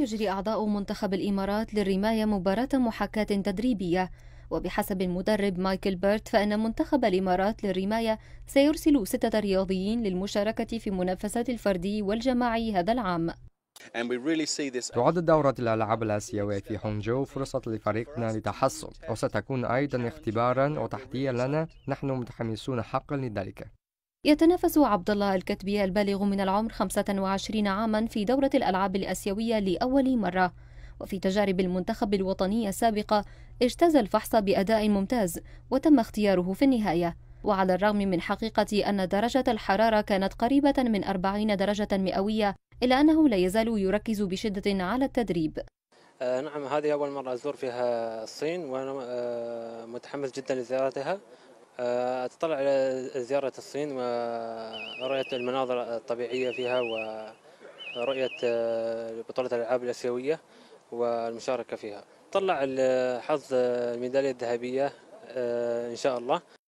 يجري أعضاء منتخب الإمارات للرماية مباراة محاكاة تدريبية وبحسب المدرب مايكل بيرت فإن منتخب الإمارات للرماية سيرسل ستة رياضيين للمشاركة في منافسات الفردي والجماعي هذا العام تعد دورة الألعاب الآسيوية في هونجو فرصة لفريقنا لتحصل وستكون أيضا اختبارا وتحديا لنا نحن متحمسون حقا لذلك يتنافس عبد الله الكتبي البالغ من العمر 25 عاما في دورة الألعاب الآسيوية لأول مرة وفي تجارب المنتخب الوطني السابقة اجتاز الفحص بأداء ممتاز وتم اختياره في النهاية وعلى الرغم من حقيقة أن درجة الحرارة كانت قريبة من 40 درجة مئوية إلا أنه لا يزال يركز بشدة على التدريب آه، نعم هذه أول مرة أزور فيها الصين وأنا آه، متحمس جدا لزيارتها آه، أتطلع على زيارة الصين ورؤية المناظر الطبيعية فيها ورؤية آه، بطولة الألعاب الآسيوية والمشاركة فيها. طلع حظ الميدالية الذهبية آه، إن شاء الله